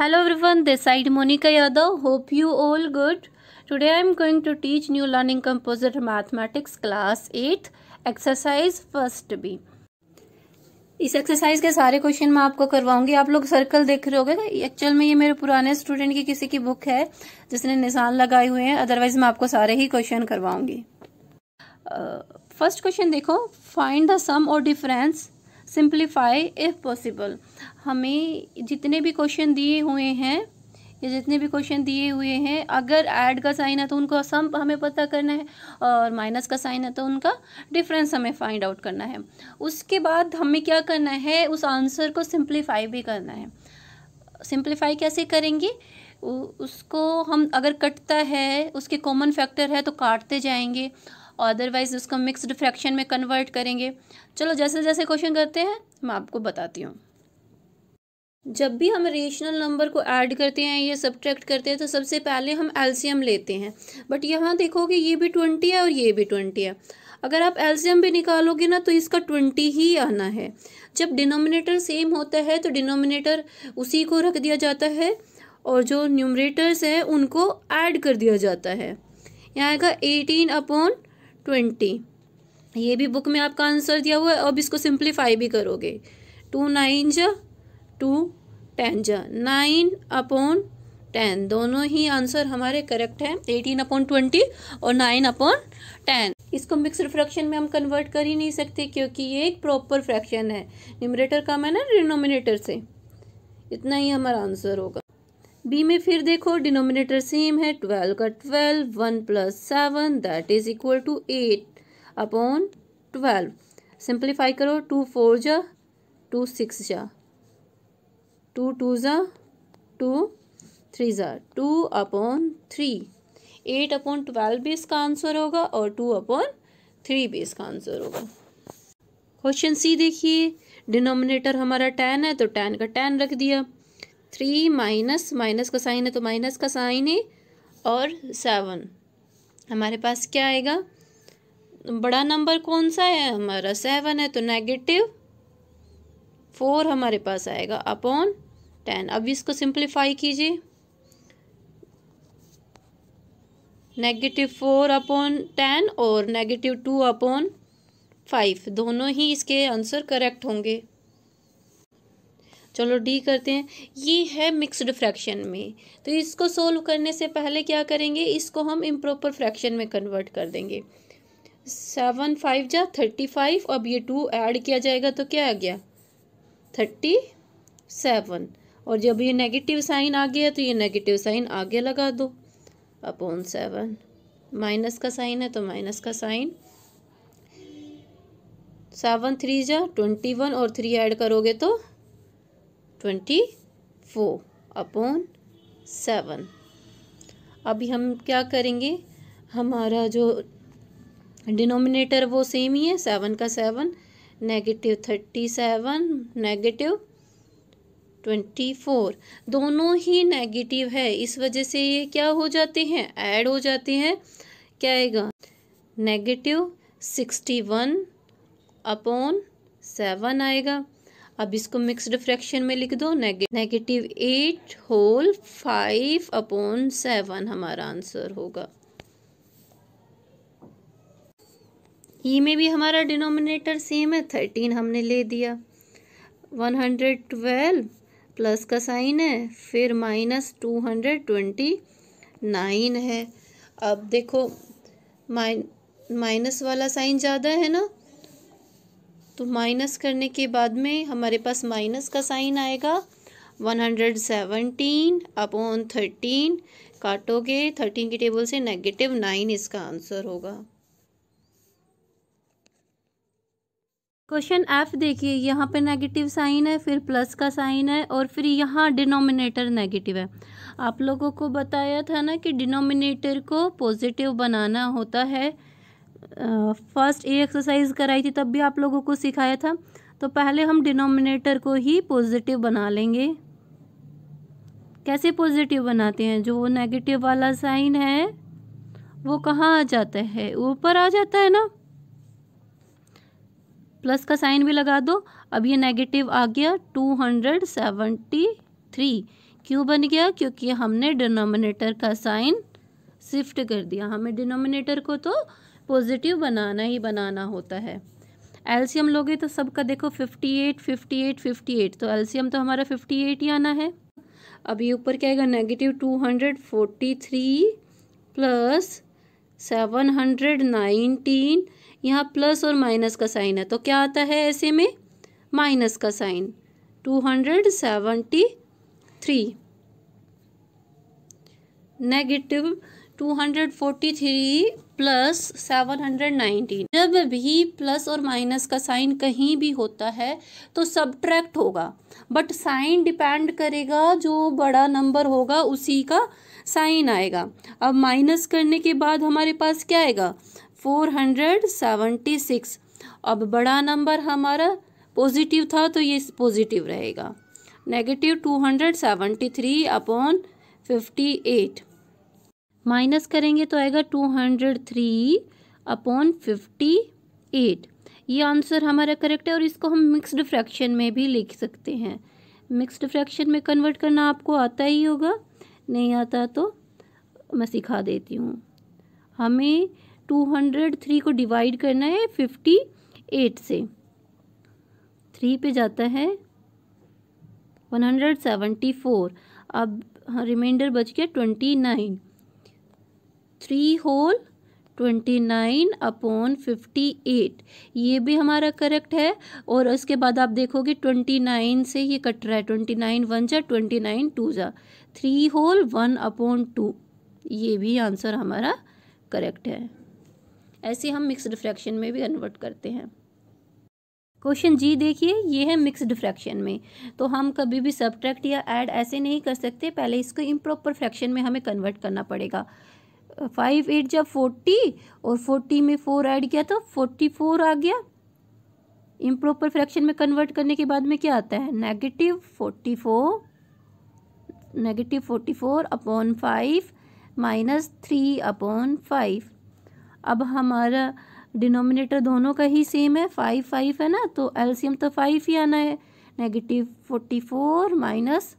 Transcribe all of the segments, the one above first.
hello everyone this side Monika Yadav hope you all good today I am going to teach new learning composite mathematics class eight exercise first B इस exercise के सारे question मैं आपको करवाऊंगी आप लोग circle देख रहे होगे एक्चुअल में ये मेरे पुराने स्टूडेंट की किसी की बुक है जिसने निशान लगाए हुए हैं अदरवाइज मैं आपको सारे ही क्वेश्चन करवाऊंगी फर्स्ट क्वेश्चन देखो फाइंड द सम और डिफरेंस सिंप्लीफाई इफ़ पॉसिबल हमें जितने भी क्वेश्चन दिए हुए हैं या जितने भी क्वेश्चन दिए हुए हैं अगर ऐड का साइन है तो उनको सम हमें पता करना है और माइनस का साइन है तो उनका डिफरेंस हमें फाइंड आउट करना है उसके बाद हमें क्या करना है उस आंसर को सिंप्लीफाई भी करना है सिंप्लीफाई कैसे करेंगे उसको हम अगर कटता है उसके कॉमन फैक्टर है तो काटते जाएंगे अदरवाइज़ उसको मिक्सड फ्रैक्शन में कन्वर्ट करेंगे चलो जैसे जैसे क्वेश्चन करते हैं मैं आपको बताती हूँ जब भी हम रेशनल नंबर को ऐड करते हैं या सब्ट्रैक्ट करते हैं तो सबसे पहले हम एलसीएम लेते हैं बट यहाँ देखो कि ये भी ट्वेंटी है और ये भी ट्वेंटी है अगर आप एलसीएम भी निकालोगे ना तो इसका ट्वेंटी ही आना है जब डिनोमिनेटर सेम होता है तो डिनोमिनेटर उसी को रख दिया जाता है और जो न्यूमरेटर्स हैं उनको ऐड कर दिया जाता है यहाँ आएगा एटीन अपॉन ट्वेंटी ये भी बुक में आपका आंसर दिया हुआ है अब इसको सिंप्लीफाई भी करोगे टू नाइन जा टू टेन जा नाइन अपॉन टेन दोनों ही आंसर हमारे करेक्ट हैं एटीन अपॉन ट्वेंटी और नाइन अपॉन टेन इसको मिक्सड फ्रैक्शन में हम कन्वर्ट कर ही नहीं सकते क्योंकि ये एक प्रॉपर फ्रैक्शन है न्यूमरेटर का ना डिनोमिनेटर से इतना ही हमारा आंसर होगा बी में फिर देखो डिनोमिनेटर सेम है ट्वेल्व का twelve one plus seven that is equal to eight upon twelve simplify करो टू फोर जा टू सिक्स जा टू टू जा टू थ्री जा two upon three eight upon twelve भी इसका आंसर होगा और टू अपॉन थ्री भी इसका आंसर होगा क्वेश्चन सी देखिए डिनोमिनेटर हमारा टेन है तो टेन का टेन रख दिया थ्री माइनस माइनस का साइन है तो माइनस का साइन है और सेवन हमारे पास क्या आएगा बड़ा नंबर कौन सा है हमारा सेवन है तो नेगेटिव फोर हमारे पास आएगा अपॉन टेन अब इसको सिंप्लीफाई कीजिए नेगेटिव फोर अपॉन टेन और नेगेटिव टू अपॉन फाइव दोनों ही इसके आंसर करेक्ट होंगे चलो डी करते हैं ये है मिक्सड फ्रैक्शन में तो इसको सोल्व करने से पहले क्या करेंगे इसको हम इम्प्रॉपर फ्रैक्शन में कन्वर्ट कर देंगे सेवन फाइव जा थर्टी फाइव अब ये टू ऐड किया जाएगा तो क्या आ गया थर्टी सेवन और जब ये नेगेटिव साइन आ गया तो ये नेगेटिव साइन आगे लगा दो अपॉन सेवन माइनस का साइन है तो माइनस का साइन सेवन थ्री जा ट्वेंटी वन और थ्री ऐड करोगे तो ट्वेंटी फोर अपॉन सेवन अभी हम क्या करेंगे हमारा जो डिनोमिनेटर वो सेम ही है सेवन का seven negative thirty seven negative twenty four दोनों ही नेगेटिव है इस वजह से ये क्या हो जाते हैं ऐड हो जाते हैं क्या आएगा negative sixty one upon seven आएगा अब इसको मिक्सड फ्रैक्शन में लिख दो negative eight whole five upon seven हमारा आंसर होगा ई e में भी हमारा डिनोमिनेटर सेम है थर्टीन हमने ले दिया वन हंड्रेड ट्वेल्व प्लस का साइन है फिर minus two hundred twenty nine है अब देखो माइन माइनस वाला साइन ज़्यादा है ना तो माइनस करने के बाद में हमारे पास माइनस का साइन आएगा one hundred seventeen upon thirteen काटोगे थर्टीन की टेबल से नेगेटिव नाइन इसका आंसर होगा क्वेश्चन एफ देखिए यहाँ पे नेगेटिव साइन है फिर प्लस का साइन है और फिर यहाँ डिनोमिनेटर नेगेटिव है आप लोगों को बताया था ना कि डिनोमिनेटर को पॉजिटिव बनाना होता है फर्स्ट ए एक्सरसाइज कराई थी तब भी आप लोगों को सिखाया था तो पहले हम डिनोमिनेटर को ही पॉजिटिव बना लेंगे कैसे पॉजिटिव बनाते हैं जो नेगेटिव वाला साइन है वो कहाँ आ जाता है ऊपर आ जाता है ना प्लस का साइन भी लगा दो अब ये नेगेटिव आ गया टू हंड्रेड सेवेंटी थ्री क्यों बन गया क्योंकि हमने डिनोमिनेटर का साइन शिफ्ट कर दिया हमें डिनोमिनेटर को तो पॉजिटिव बनाना ही बनाना होता है एल्सियम लोगे तो सबका देखो fifty eight fifty eight fifty eight तो एल्सियम तो हमारा फिफ्टी एट ही आना है अभी ऊपर क्या आएगा negative two hundred forty three plus seven hundred nineteen यहाँ प्लस और माइनस का साइन है तो क्या आता है ऐसे में माइनस का sign two hundred seventy three negative two hundred forty three plus seven hundred nineteen जब भी प्लस और माइनस का साइन कहीं भी होता है तो सब्ट्रैक्ट होगा बट साइन डिपेंड करेगा जो बड़ा नंबर होगा उसी का साइन आएगा अब माइनस करने के बाद हमारे पास क्या आएगा फोर हंड्रेड सिक्स अब बड़ा नंबर हमारा पॉजिटिव था तो ये पॉजिटिव रहेगा negative two hundred three upon fifty eight minus करेंगे तो आएगा two hundred three upon fifty eight ये आंसर हमारा करेक्ट है और इसको हम मिक्स्ड फ्रैक्शन में भी लिख सकते हैं मिक्स्ड फ्रैक्शन में कन्वर्ट करना आपको आता ही होगा नहीं आता तो मैं सिखा देती हूँ हमें टू हंड्रेड थ्री को डिवाइड करना है फिफ्टी एट से थ्री पे जाता है वन हंड्रेड सेवेंटी फोर अब रिमाइंडर बच गया twenty nine three whole twenty nine upon fifty eight ये भी हमारा करेक्ट है और उसके बाद आप देखोगे ट्वेंटी नाइन से ये कट रहा है ट्वेंटी नाइन वन जा ट्वेंटी नाइन टू जा three whole one upon two ये भी आंसर हमारा करेक्ट है ऐसे हम मिक्स डिफ्रैक्शन में भी कन्वर्ट करते हैं क्वेश्चन जी देखिए ये है मिक्स डिफ्रैक्शन में तो हम कभी भी सब्ट्रैक्ट या ऐड ऐसे नहीं कर सकते पहले इसको इम्प्रॉपर फ्रैक्शन में हमें कन्वर्ट करना पड़ेगा फाइव एट जब फोर्टी और फोर्टी में फोर ऐड किया तो फोर्टी फोर आ गया इम्प्रॉपर फ्रैक्शन में कन्वर्ट करने के बाद में क्या आता है negative forty four negative forty four upon five minus three upon five अब हमारा डिनोमिनेटर दोनों का ही सेम है फाइव फाइव है ना तो एलसीएम तो फाइव ही आना है negative forty four minus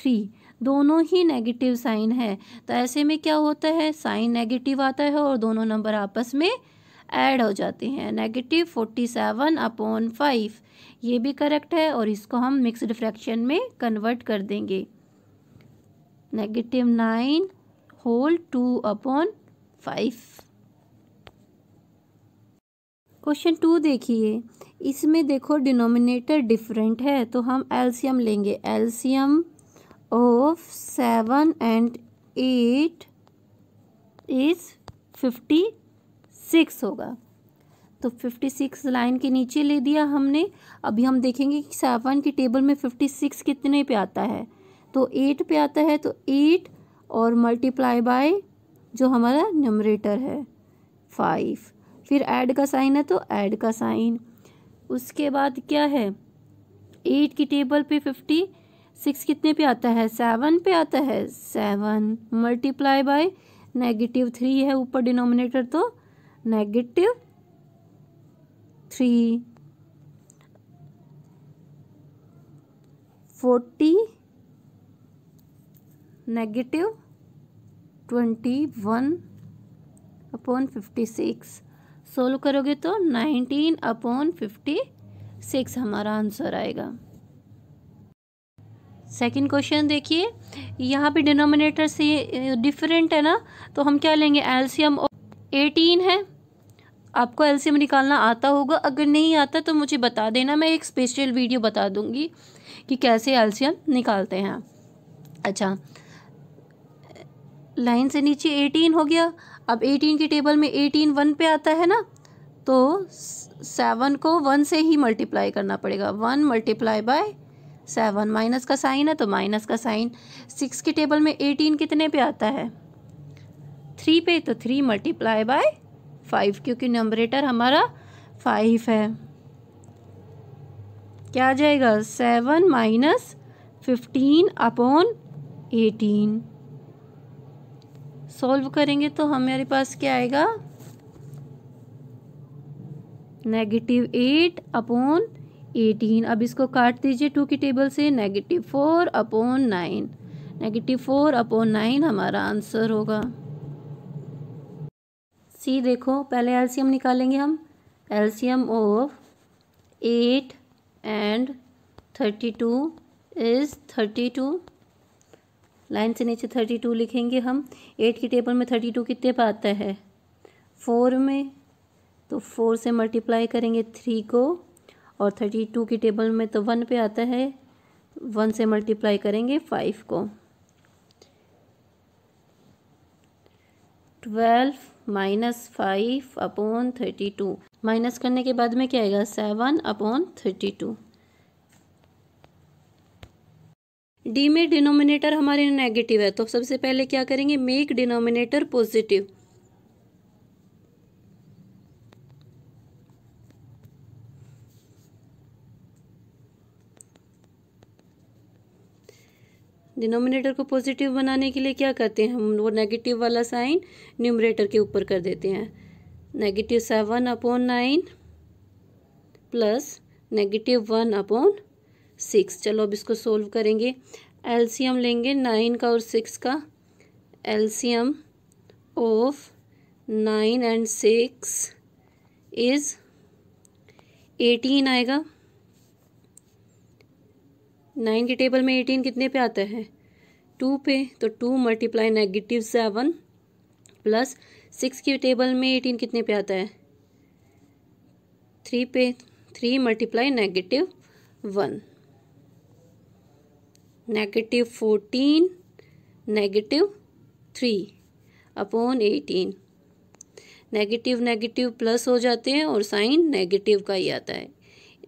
three दोनों ही नेगेटिव साइन है तो ऐसे में क्या होता है साइन नेगेटिव आता है और दोनों नंबर आपस में ऐड हो जाते हैं negative forty seven upon five ये भी करेक्ट है और इसको हम मिक्स डिफ्रैक्शन में कन्वर्ट कर देंगे negative nine whole two upon five question two देखिए इसमें देखो डिनोमिनेटर डिफरेंट है तो हम एल्सियम लेंगे LCM of seven and is fifty six होगा तो फिफ्टी सिक्स लाइन के नीचे ले दिया हमने अभी हम देखेंगे कि सेवन की टेबल में फिफ्टी सिक्स कितने पे आता है तो एट पे आता है तो एट और मल्टीप्लाई बाय जो हमारा न्यूमरेटर है फाइव फिर ऐड का साइन है तो ऐड का साइन उसके बाद क्या है एट की टेबल पे फिफ्टी सिक्स कितने पे आता है सेवन पे आता है seven multiply by negative three है ऊपर डिनोमिनेटर तो negative three forty negative twenty one upon fifty six solve करोगे तो नाइनटीन अपॉन फिफ्टी सिक्स हमारा आंसर आएगा सेकेंड क्वेश्चन देखिए यहाँ पे डिनोमिनेटर से डिफरेंट है ना तो हम क्या लेंगे एल्सियम एटीन है आपको एल्सियम निकालना आता होगा अगर नहीं आता तो मुझे बता देना मैं एक स्पेशल वीडियो बता दूँगी कि कैसे एल्शियम निकालते हैं अच्छा लाइन से नीचे एटीन हो गया अब एटीन की टेबल में एटीन वन पे आता है ना तो सेवन को वन से ही मल्टीप्लाई करना पड़ेगा one multiply by seven minus का साइन है तो माइनस का साइन सिक्स के टेबल में एटीन कितने पे आता है थ्री पे तो थ्री मल्टीप्लाई बाय फाइव क्योंकि नंबरेटर हमारा फाइव है क्या आ जाएगा seven minus fifteen upon eighteen solve करेंगे तो हमारे पास क्या आएगा नेगेटिव एट अपॉन एटीन अब इसको काट दीजिए टू की टेबल से negative four upon nine negative four upon nine हमारा आंसर होगा सी देखो पहले एलसीएम निकालेंगे हम LCM of eight and thirty two is thirty two line से नीचे थर्टी टू लिखेंगे हम एट की टेबल में थर्टी टू कितने पर आता है फोर में तो फोर से मल्टीप्लाई करेंगे थ्री को और थर्टी टू की टेबल में तो वन पे आता है वन से मल्टीप्लाई करेंगे फाइव को twelve minus five upon thirty two minus करने के बाद में क्या आएगा seven upon thirty two D में डिनोमिनेटर हमारे नेगेटिव है तो सबसे पहले क्या करेंगे मेक डिनोमिनेटर पॉजिटिव डिनोमिनेटर को पॉजिटिव बनाने के लिए क्या करते हैं हम वो नेगेटिव वाला साइन न्यूमरेटर के ऊपर कर देते हैं negative seven upon nine plus negative one upon six चलो अब इसको सोल्व करेंगे एल्शियम लेंगे नाइन का और सिक्स का LCM of nine and six is eighteen आएगा नाइन के टेबल में एटीन कितने पे आता है टू पे तो two multiply negative seven plus six के टेबल में एटीन कितने पे आता है थ्री पे three multiply negative one negative fourteen negative three upon eighteen negative negative plus हो जाते हैं और साइन नेगेटिव का ही आता है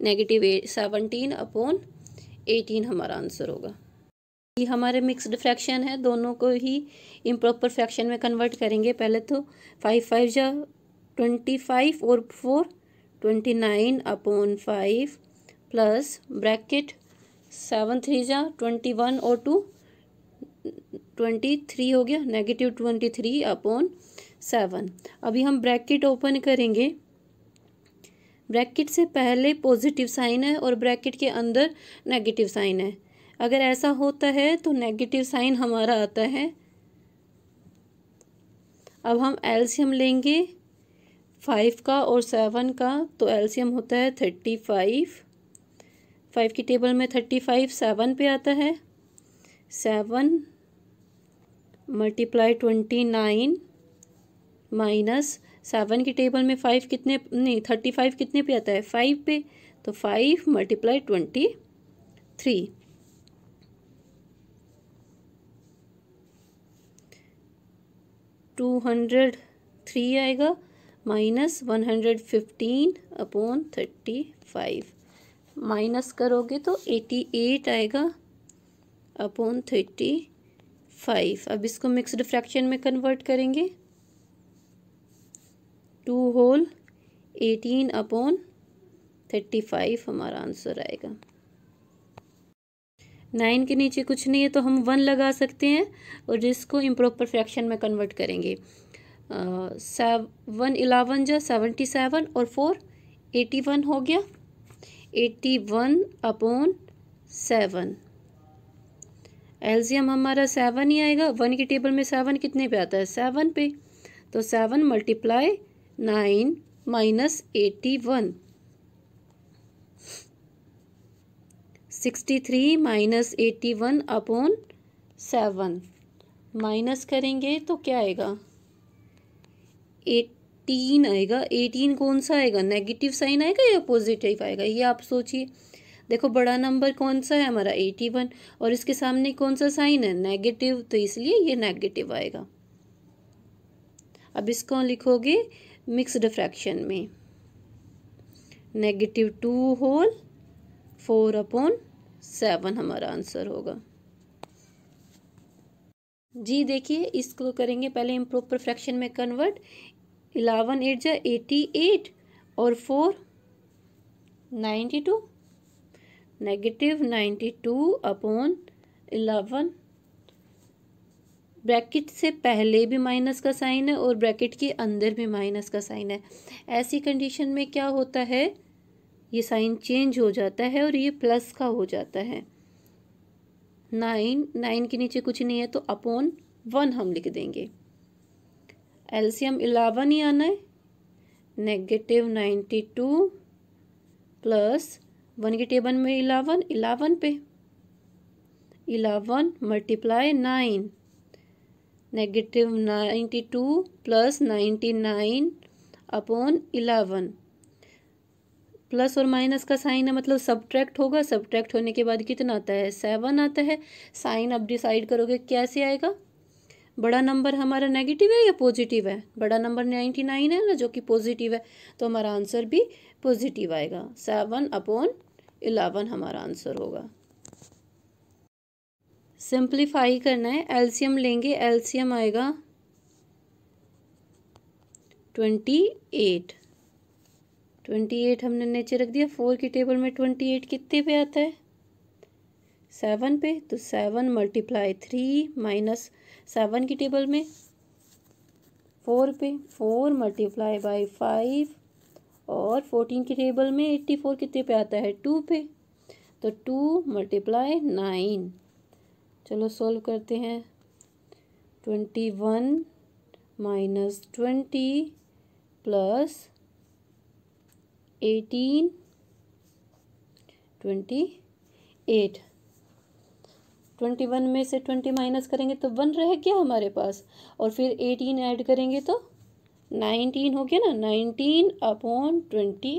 नेगेटिव सेवनटीन अपॉन एटीन हमारा आंसर होगा ये हमारे मिक्सड फ्रैक्शन है दोनों को ही इम्प्रॉपर फ्रैक्शन में कन्वर्ट करेंगे पहले तो फाइव फाइव जा ट्वेंटी फाइव और four twenty nine upon five plus bracket seven three जा ट्वेंटी वन और टू ट्वेंटी थ्री हो गया negative twenty three upon seven अभी हम ब्रैकेट ओपन करेंगे ब्रैकेट से पहले पॉजिटिव साइन है और ब्रैकेट के अंदर नेगेटिव साइन है अगर ऐसा होता है तो नेगेटिव साइन हमारा आता है अब हम एल्शियम लेंगे फाइव का और सेवन का तो एल्शियम होता है थर्टी फाइव फाइव की टेबल में थर्टी फाइव सेवन पर आता है seven multiply twenty nine minus seven की टेबल में फाइव कितने नहीं थर्टी फाइव कितने पे आता है फाइव पे तो five multiply twenty three two hundred three आएगा minus one hundred fifteen upon thirty five minus करोगे तो एटी एट आएगा अपॉन थर्टी फाइव अब इसको मिक्सड फ्रैक्शन में कन्वर्ट करेंगे two whole eighteen upon thirty five हमारा आंसर आएगा नाइन के नीचे कुछ नहीं है तो हम वन लगा सकते हैं और जिसको इम्प्रॉपर फ्रैक्शन में कन्वर्ट करेंगे वन इलेवन जो सेवेंटी सेवन और फोर एटी वन हो गया eighty one upon seven LCM हमारा सेवन ही आएगा वन के टेबल में सेवन कितने पे आता है सेवन पे तो seven multiply nine minus eighty one sixty three minus eighty one upon seven minus करेंगे तो क्या आएगा एटीन आएगा एटीन कौन सा आएगा नेगेटिव साइन आएगा या पॉजिटिव आएगा ये आप सोचिए देखो बड़ा नंबर कौन सा है हमारा एटी वन और इसके सामने कौन सा साइन है नेगेटिव तो इसलिए ये नेगेटिव आएगा अब इसको लिखोगे मिक्स डिफ्रैक्शन में negative two whole four upon seven हमारा आंसर होगा जी देखिए इसको करेंगे पहले इम्प्रोपर फ्रैक्शन में कन्वर्ट इलेवन एट जा एटी एट और four ninety two negative ninety two upon eleven bracket से पहले भी माइनस का साइन है और ब्रैकेट के अंदर भी माइनस का साइन है ऐसी कंडीशन में क्या होता है ये साइन चेंज हो जाता है और ये प्लस का हो जाता है नाइन नाइन के नीचे कुछ नहीं है तो अपॉन वन हम लिख देंगे एल्सियम इलावा ही आना है negative ninety two plus one के टेबल में इलेवन इलेवन पे eleven multiply nine negative ninety two plus ninety nine upon eleven plus और माइनस का साइन है मतलब सब्ट्रैक्ट होगा सब्ट्रैक्ट होने के बाद कितना आता है सेवन आता है साइन अब डिसाइड करोगे कैसे आएगा बड़ा नंबर हमारा नेगेटिव है या पॉजिटिव है बड़ा नंबर नाइन्टी नाइन है ना जो कि पॉजिटिव है तो हमारा आंसर भी पॉजिटिव आएगा सेवन अपॉन इलेवन हमारा आंसर होगा सिंप्लीफाई करना है एल्शियम लेंगे एल्शियम आएगा ट्वेंटी एट ट्वेंटी एट हमने नीचे रख दिया फोर की टेबल में ट्वेंटी एट कितने पे आता है सेवन पे तो seven multiply three minus seven की टेबल में फोर पे फोर मल्टीप्लाई बाई फाइव और फोर्टीन की टेबल में एट्टी फोर कितने पे आता है टू पे तो टू मल्टीप्लाई नाइन चलो सोल्व करते हैं twenty one minus twenty plus eighteen twenty eight twenty one में से ट्वेंटी माइनस करेंगे तो वन रह गया हमारे पास और फिर एटीन ऐड करेंगे तो नाइनटीन हो गया ना नाइनटीन अपॉन ट्वेंटी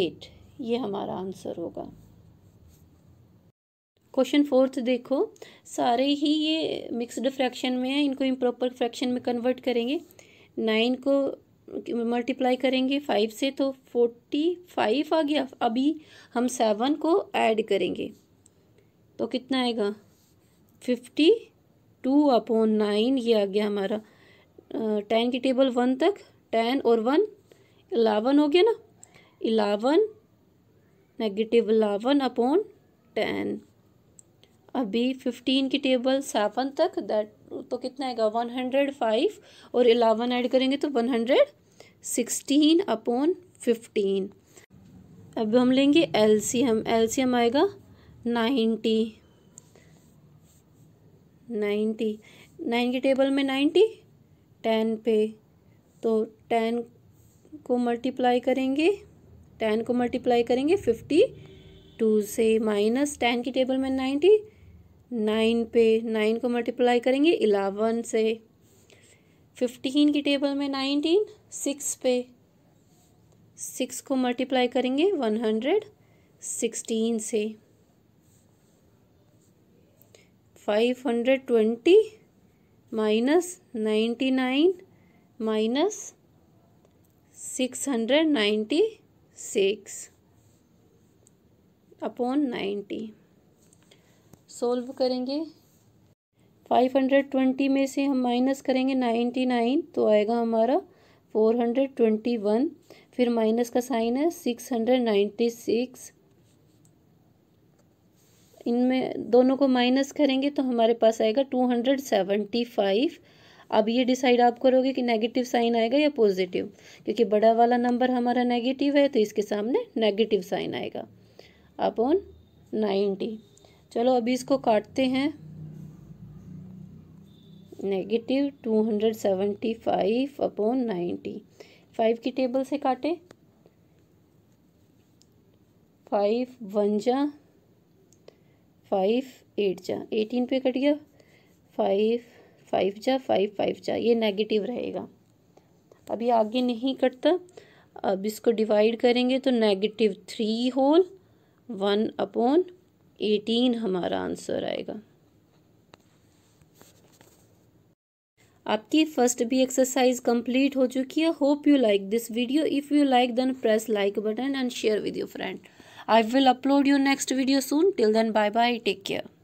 एट ये हमारा आंसर होगा क्वेश्चन फोर्थ देखो सारे ही ये मिक्सड फ्रैक्शन में है इनको इम्प्रॉपर फ्रैक्शन में कन्वर्ट करेंगे नाइन को मल्टीप्लाई करेंगे फाइव से तो फोर्टी फाइव आ गया अभी हम सेवन को ऐड करेंगे तो कितना आएगा फिफ्टी टू अपॉन नाइन ये आ गया हमारा टेन की टेबल वन तक टेन और वन इलावन हो गया ना eleven negative eleven upon ten अभी फिफ्टीन की टेबल सेवन तक दैट तो कितना आएगा वन हंड्रेड फाइव और इलेवन ऐड करेंगे तो one hundred sixteen upon fifteen अब हम लेंगे एलसीएम एलसीएम आएगा नाइन्टी नाइन्टी नाइन की टेबल में नाइन्टी टेन पे तो टेन को मल्टीप्लाई करेंगे टेन को मल्टीप्लाई करेंगे फिफ्टी टू से माइनस टेन की टेबल में नाइन्टी नाइन पे नाइन को मल्टीप्लाई करेंगे इलेवन से फिफ्टीन की टेबल में नाइनटीन सिक्स पे सिक्स को मल्टीप्लाई करेंगे वन हंड्रेड सिक्सटीन से five hundred twenty minus ninety nine minus six hundred ninety six upon ninety solve करेंगे फाइव हंड्रेड ट्वेंटी में से हम माइनस करेंगे नाइन्टी नाइन तो आएगा हमारा फोर हंड्रेड ट्वेंटी वन फिर माइनस का साइन है सिक्स हंड्रेड नाइन्टी सिक्स इनमें दोनों को माइनस करेंगे तो हमारे पास आएगा टू हंड्रेड सेवेंटी फाइव अब ये डिसाइड आप करोगे कि नेगेटिव साइन आएगा या पॉजिटिव क्योंकि बड़ा वाला नंबर हमारा नेगेटिव है तो इसके सामने नेगेटिव साइन आएगा अपॉन नाइन्टी चलो अभी इसको काटते हैं negative two hundred seventy five upon ninety five की टेबल से काटें फाइव वन जा फाइव एट जा एटीन पे कट गया फाइव फाइव जा फाइव फाइव जा ये नेगेटिव रहेगा अभी आगे नहीं कटता अब इसको डिवाइड करेंगे तो negative three whole one upon eighteen हमारा आंसर आएगा आपकी फर्स्ट भी एक्सरसाइज कंप्लीट हो चुकी है hope you like this video if you like then press like button and share with your friend I will upload your next video soon till then bye bye take care